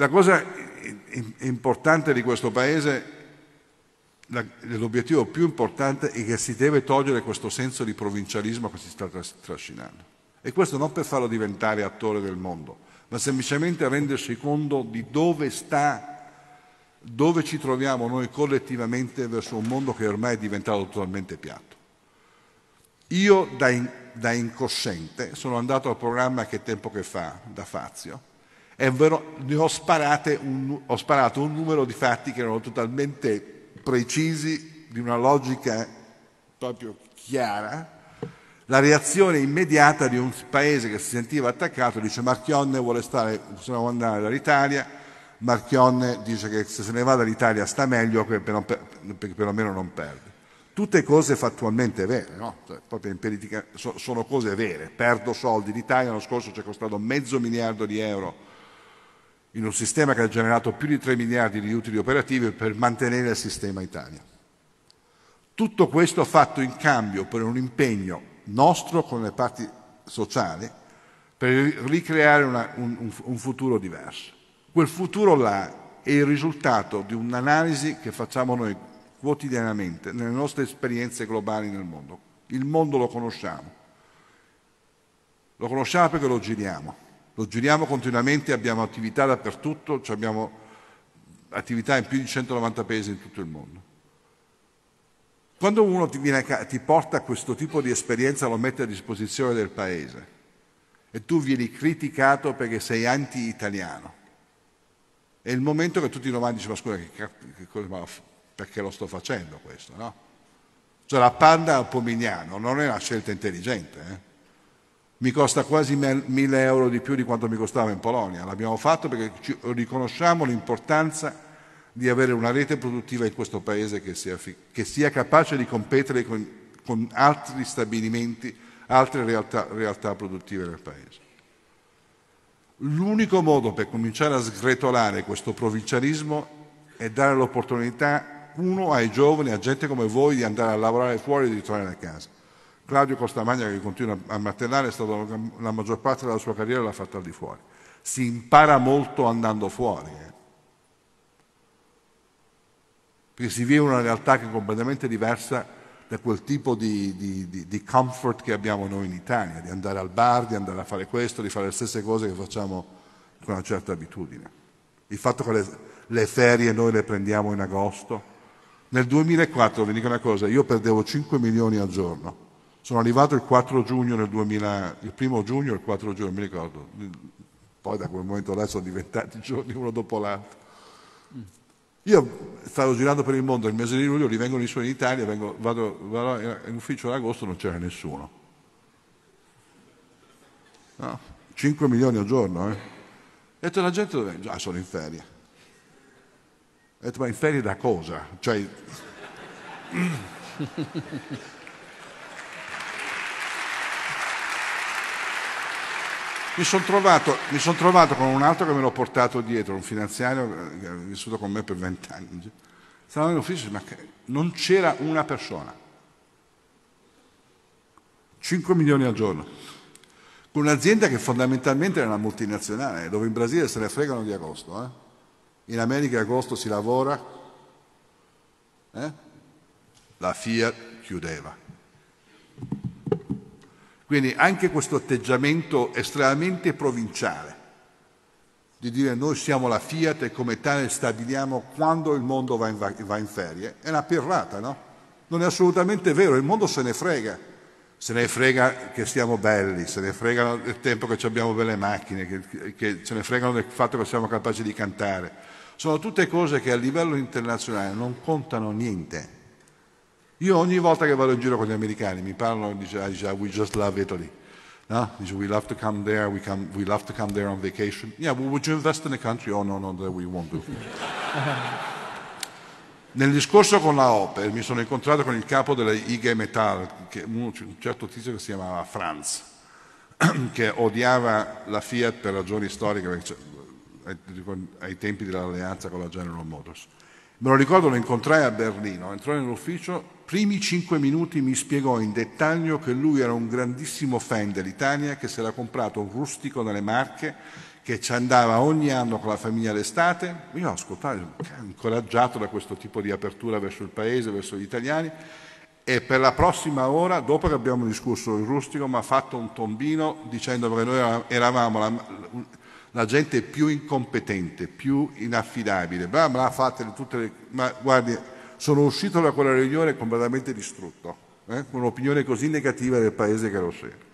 La cosa importante di questo Paese, l'obiettivo più importante è che si deve togliere questo senso di provincialismo che si sta trascinando. E questo non per farlo diventare attore del mondo, ma semplicemente rendersi conto di dove sta, dove ci troviamo noi collettivamente verso un mondo che ormai è diventato totalmente piatto. Io da, in, da incosciente sono andato al programma Che tempo che fa da Fazio è vero, ne ho, un, ho sparato un numero di fatti che erano totalmente precisi, di una logica proprio chiara, la reazione immediata di un paese che si sentiva attaccato dice Marchionne vuole stare, possiamo andare dall'Italia, Marchionne dice che se se ne va dall'Italia sta meglio perché perlomeno non perde. Tutte cose fattualmente vere, no? cioè, sono cose vere. Perdo soldi, l'Italia l'anno scorso ci è costato mezzo miliardo di euro in un sistema che ha generato più di 3 miliardi di utili operativi per mantenere il sistema Italia. Tutto questo fatto in cambio per un impegno nostro con le parti sociali per ricreare una, un, un futuro diverso. Quel futuro là è il risultato di un'analisi che facciamo noi quotidianamente nelle nostre esperienze globali nel mondo. Il mondo lo conosciamo, lo conosciamo perché lo giriamo, lo giriamo continuamente, abbiamo attività dappertutto, cioè abbiamo attività in più di 190 paesi in tutto il mondo. Quando uno ti, viene, ti porta questo tipo di esperienza, lo mette a disposizione del paese e tu vieni criticato perché sei anti-italiano. È il momento che tu ti domandi, ma scusa, che, che, che, perché lo sto facendo questo, no? Cioè la panda al pomignano non è una scelta intelligente, eh? mi costa quasi 1000 euro di più di quanto mi costava in Polonia. L'abbiamo fatto perché riconosciamo l'importanza di avere una rete produttiva in questo Paese che sia, che sia capace di competere con, con, altri stabilimenti, altre realtà, realtà produttive del Paese. L'unico modo per cominciare a sgretolare questo provincialismo è dare l'opportunità, uno, ai giovani, a gente come voi, di andare a lavorare fuori e di tornare a casa Claudio Costamagna che continua a martellare è stato la maggior parte della sua carriera l'ha fatta al di fuori si impara molto andando fuori eh? perché si vive una realtà che è completamente diversa da quel tipo di, di, di, di, comfort che abbiamo noi in Italia, di andare al bar, di andare a fare questo, di fare le stesse cose che facciamo con una certa abitudine. Il fatto che le, le ferie noi le prendiamo in agosto. Nel 2004, vi dico una cosa, io perdevo 5 milioni al giorno sono arrivato il 4 giugno del 2000, il primo giugno e il 4 giugno, mi ricordo, poi da quel momento là sono diventati giorni uno dopo l'altro. Io stavo girando per il mondo il mese di luglio, rivengo lì su in Italia, vengo, vado, vado in ufficio ad agosto non c'era nessuno. No, 5 milioni al giorno, eh. E detto la gente dove? Ah, sono in ferie. Ho detto ma in ferie da cosa? Cioè... mi sono trovato, son trovato, con un altro che me l'ho portato dietro, un finanziario eh, che ha vissuto con me per vent'anni. Stavo nell'ufficio, ma non c'era una persona. 5 milioni al giorno. Con un'azienda che fondamentalmente era una multinazionale, dove in Brasile se ne fregano di agosto. Eh? In America agosto si lavora. Eh? La Fiat chiudeva. Quindi anche questo atteggiamento estremamente provinciale, di dire noi siamo la Fiat e come tale stabiliamo quando il mondo va in, va- va in ferie, è una pirrata, no? Non è assolutamente vero, il mondo se ne frega. Se ne frega che siamo belli, se ne frega il tempo che abbiamo belle macchine, che, che se ne fregano del fatto che siamo capaci di cantare. Sono tutte cose che a livello internazionale non contano niente io ogni volta che vado in giro con gli americani mi parlano, e ah, dicono, ah, we just love Italy. No? Dice, we love to come there, we, come, we love to come there on vacation. Yeah, well, would you invest in a country? Oh no, no, that we won't do. Nel discorso con la Opel mi sono incontrato con il capo della IG Metal, un certo tizio che si chiamava Franz, che odiava la Fiat per ragioni storiche, perché, ai tempi dell'alleanza con la General Motors. Me lo ricordo, lo incontrai a Berlino, entrò nell'ufficio primi cinque minuti mi spiegò in dettaglio che lui era un grandissimo fan dell'Italia, che si era comprato un rustico nelle Marche, che ci andava ogni anno con la famiglia l'estate. Io ho ascoltato, incoraggiato da questo tipo di apertura verso il paese, verso gli italiani, e per la prossima ora, dopo che abbiamo discusso il rustico, mi ha fatto un tombino dicendo che noi eravamo la, la gente più incompetente, più inaffidabile. Ma bla, fate tutte le... Ma guardi, sono uscito da quella riunione completamente distrutto, eh? un'opinione così negativa del paese che lo sento.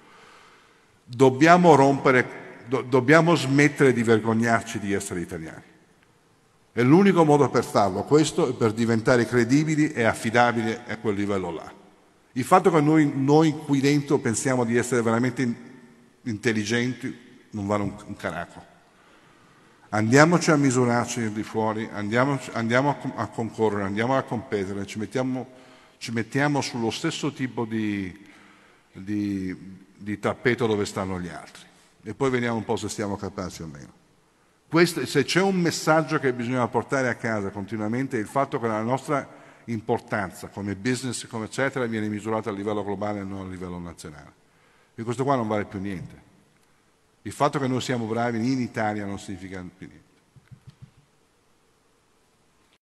Dobbiamo rompere, do, dobbiamo smettere di vergognarci di essere italiani. È l'unico modo per farlo, questo è per diventare credibili e affidabili a quel livello là. Il fatto che noi, noi qui dentro pensiamo di essere veramente intelligenti non vale un, un caraco. Andiamoci a misurarci di fuori, andiamo, andiamo a concorrere, andiamo a competere, ci mettiamo, ci mettiamo sullo stesso tipo di, di, di tappeto dove stanno gli altri e poi vediamo un po' se siamo capaci o meno. Questo, se c'è un messaggio che bisogna portare a casa continuamente è il fatto che la nostra importanza come business, come eccetera, viene misurata a livello globale e non a livello nazionale. E questo qua non vale più niente. Il fatto che noi siamo bravi in Italia non significa niente.